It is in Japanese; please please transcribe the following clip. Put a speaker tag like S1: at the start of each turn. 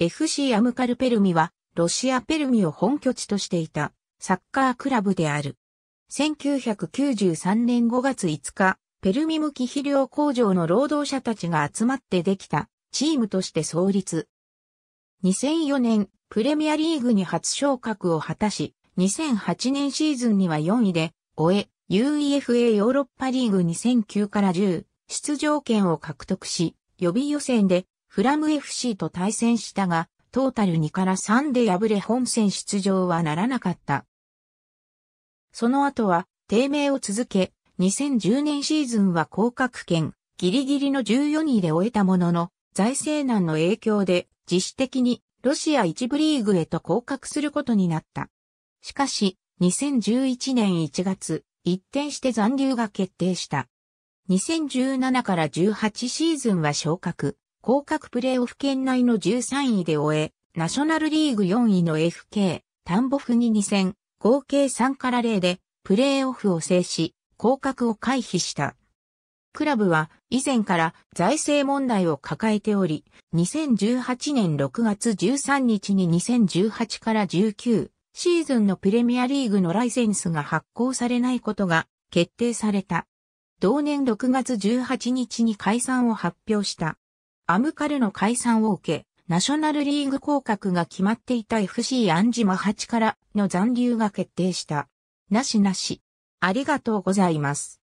S1: FC アムカルペルミは、ロシアペルミを本拠地としていた、サッカークラブである。1993年5月5日、ペルミ向き肥料工場の労働者たちが集まってできた、チームとして創立。2004年、プレミアリーグに初昇格を果たし、2008年シーズンには4位で、終え、UEFA ヨーロッパリーグ2009から10、出場権を獲得し、予備予選でフラム FC と対戦したが、トータル2から3で敗れ本戦出場はならなかった。その後は、低迷を続け、2010年シーズンは降格圏、ギリギリの14位で終えたものの、財政難の影響で、自主的にロシア一部リーグへと降格することになった。しかし、2011年1月、一転して残留が決定した。2017から18シーズンは昇格。広格プレーオフ圏内の13位で終え、ナショナルリーグ4位の FK、タンボフに2戦、合計3から0で、プレーオフを制し、降格を回避した。クラブは以前から財政問題を抱えており、2018年6月13日に2018から19シーズンのプレミアリーグのライセンスが発行されないことが決定された。同年6月18日に解散を発表した。アムカルの解散を受け、ナショナルリーグ降格が決まっていた FC アンジマ8からの残留が決定した。なしなし。ありがとうございます。